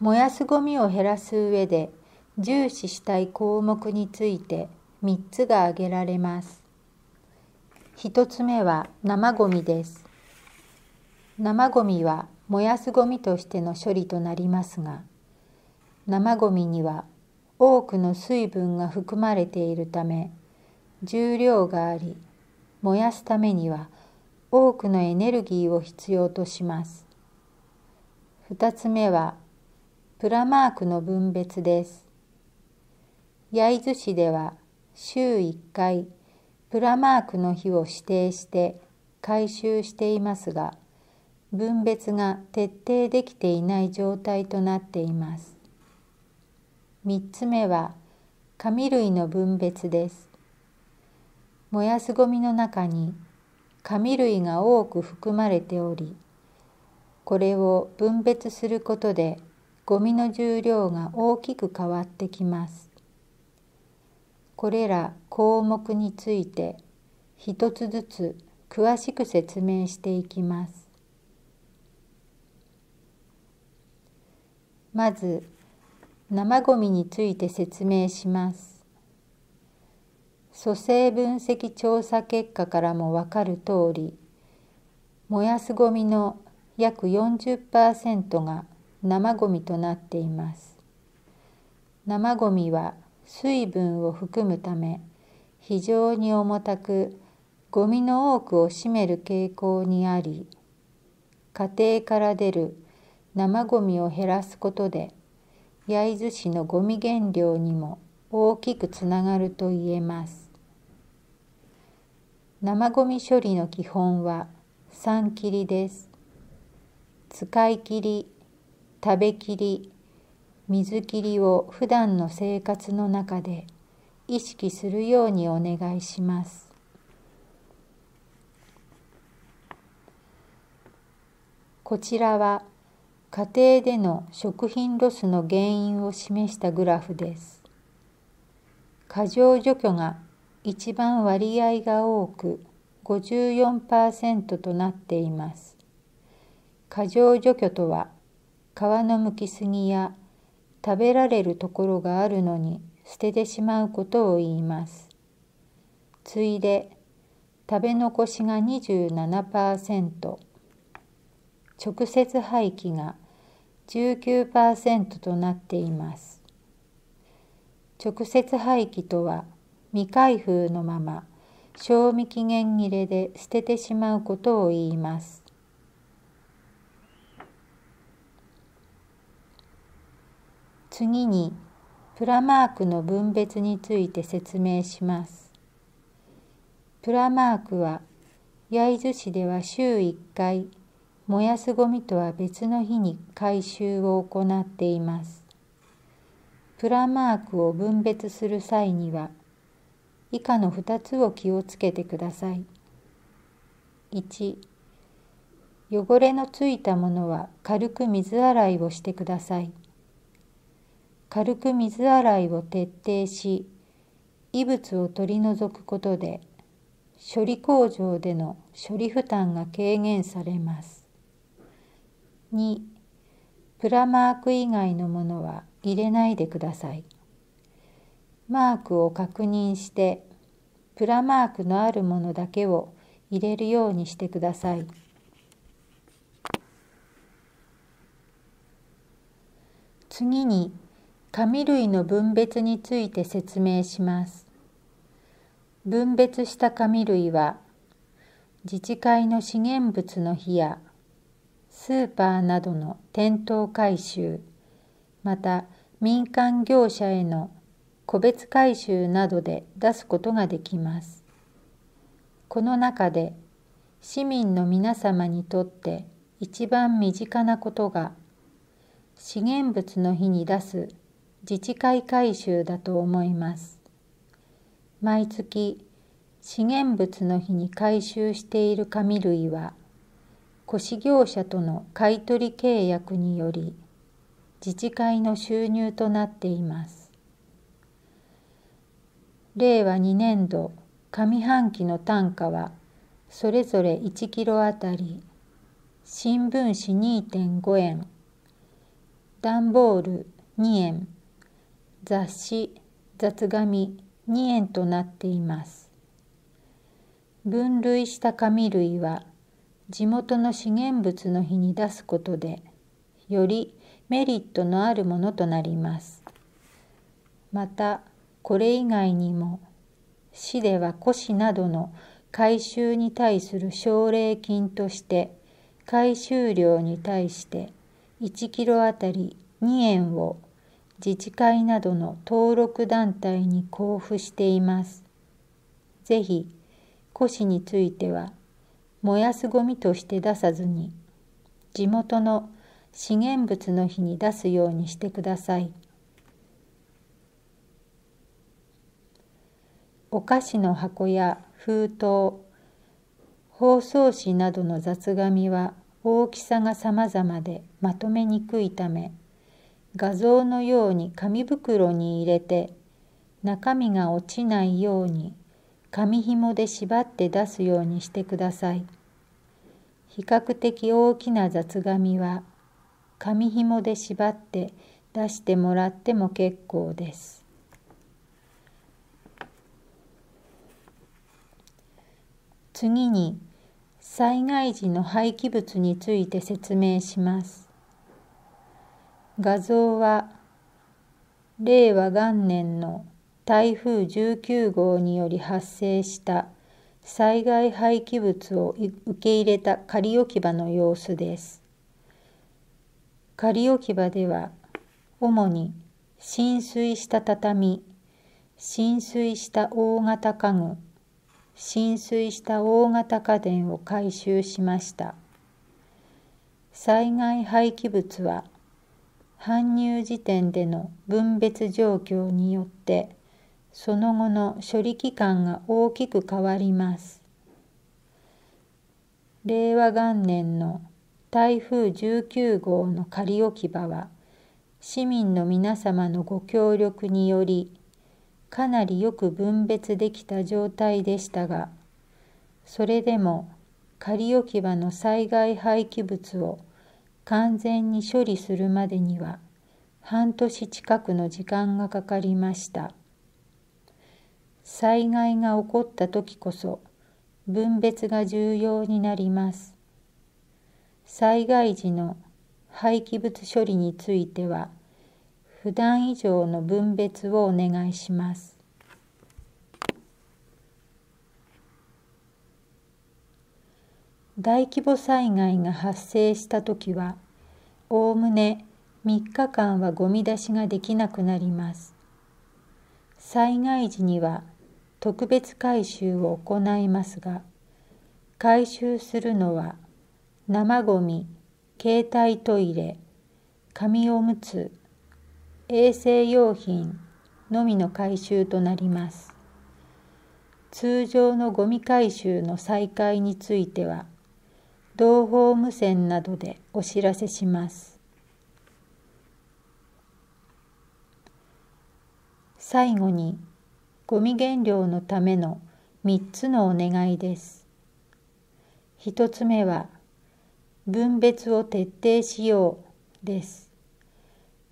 燃やすごみを減らす上で重視したい項目について3つが挙げられます。1つ目は生ごみです。生ごみは燃やすごみとしての処理となりますが生ごみには多くの水分が含まれているため重量があり燃やすためには多くのエネルギーを必要とします。2つ目はプラマークの分別です。焼津市では週1回プラマークの日を指定して回収していますが分別が徹底できていない状態となっています。3つ目は紙類の分別です。燃やすごみの中に紙類が多く含まれておりこれを分別することでゴミの重量が大きく変わってきます。これら項目について一つずつ詳しく説明していきます。まず生ごみについて説明します。組成分析調査結果からもわかるとおり燃やすゴミの約40%が生ごみとなっています生ごみは水分を含むため非常に重たくゴミの多くを占める傾向にあり家庭から出る生ごみを減らすことで焼津市のごみ減量にも大きくつながると言えます生ごみ処理の基本は3切りです使い切り食べきり水切りを普段の生活の中で意識するようにお願いします。こちらは家庭での食品ロスの原因を示したグラフです。過剰除去が一番割合が多く54%となっています。過剰除去とは皮のむきすぎや食べられるところがあるのに捨ててしまうことを言います。ついで食べ残しが27%直接廃棄が19%となっています。直接廃棄とは未開封のまま賞味期限切れで捨ててしまうことを言います。次にプラマークの分別について説明します。プラマークは焼津市では週1回燃やすごみとは別の日に回収を行っています。プラマークを分別する際には以下の2つを気をつけてください。1汚れのついたものは軽く水洗いをしてください。軽く水洗いを徹底し異物を取り除くことで処理工場での処理負担が軽減されます。2プラマーク以外のものは入れないでください。マークを確認してプラマークのあるものだけを入れるようにしてください。次に紙類の分別について説明します。分別した紙類は、自治会の資源物の日や、スーパーなどの店頭回収、また民間業者への個別回収などで出すことができます。この中で市民の皆様にとって一番身近なことが資源物の日に出す自治会改修だと思います。毎月資源物の日に回収している紙類は、古紙業者との買取契約により、自治会の収入となっています。令和2年度上半期の単価は、それぞれ1キロあたり、新聞紙2.5円、段ボール2円、雑誌雑紙2円となっています分類した紙類は地元の資源物の日に出すことでよりメリットのあるものとなりますまたこれ以外にも市では古紙などの回収に対する奨励金として回収量に対して1キロあたり2円を自治会などの登録団体に交付しています。ぜひ、古紙については、燃やすごみとして出さずに、地元の資源物の日に出すようにしてください。お菓子の箱や封筒、包装紙などの雑紙は大きさが様々でまとめにくいため、画像のように紙袋に入れて中身が落ちないように紙紐で縛って出すようにしてください。比較的大きな雑紙は紙紐で縛って出してもらっても結構です。次に災害時の廃棄物について説明します。画像は令和元年の台風19号により発生した災害廃棄物を受け入れた仮置き場の様子です。仮置き場では主に浸水した畳、浸水した大型家具、浸水した大型家電を回収しました。災害廃棄物は搬入時点での分別状況によってその後の処理期間が大きく変わります。令和元年の台風19号の仮置き場は市民の皆様のご協力によりかなりよく分別できた状態でしたがそれでも仮置き場の災害廃棄物を完全に処理するまでには半年近くの時間がかかりました災害が起こった時こそ分別が重要になります災害時の廃棄物処理については普段以上の分別をお願いします大規模災害が発生した時はおおむね3日間はゴミ出しができなくなります災害時には特別回収を行いますが回収するのは生ゴミ携帯トイレ紙おむつ衛生用品のみの回収となります通常のゴミ回収の再開については同胞無線などでお知らせします。最後に、ゴミ減量のための3つのお願いです。1つ目は、分別を徹底しようです。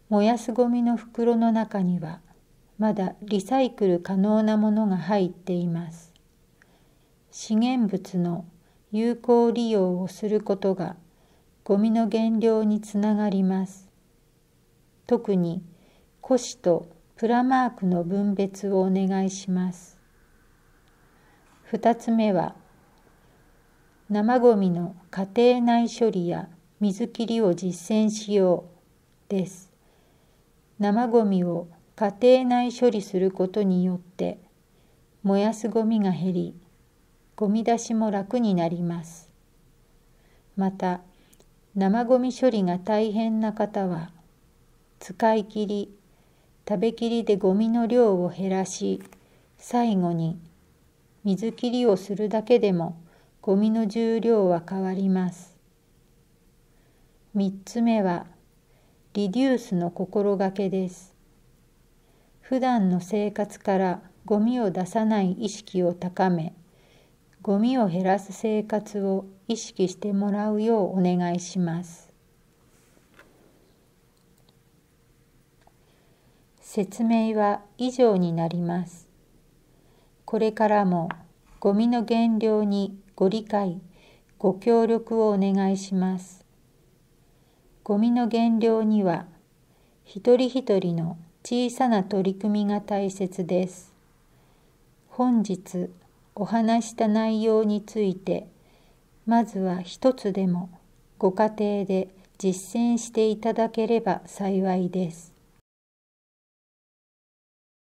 燃やすゴミの袋の中には、まだリサイクル可能なものが入っています。資源物の有効利用をすることがゴミの減量につながります。特に古紙とプラマークの分別をお願いします。2つ目は生ゴミの家庭内処理や水切りを実践しようです。生ゴミを家庭内処理することによって燃やすゴミが減りゴミ出しも楽になります。また、生ゴミ処理が大変な方は、使い切り、食べきりでゴミの量を減らし、最後に水切りをするだけでもゴミの重量は変わります。3つ目は、リデュースの心がけです。普段の生活からゴミを出さない意識を高め、ゴミを減らす生活を意識してもらうようお願いします説明は以上になりますこれからもゴミの減量にご理解ご協力をお願いしますゴミの減量には一人一人の小さな取り組みが大切です本日お話した内容についてまずは一つでもご家庭で実践していただければ幸いです。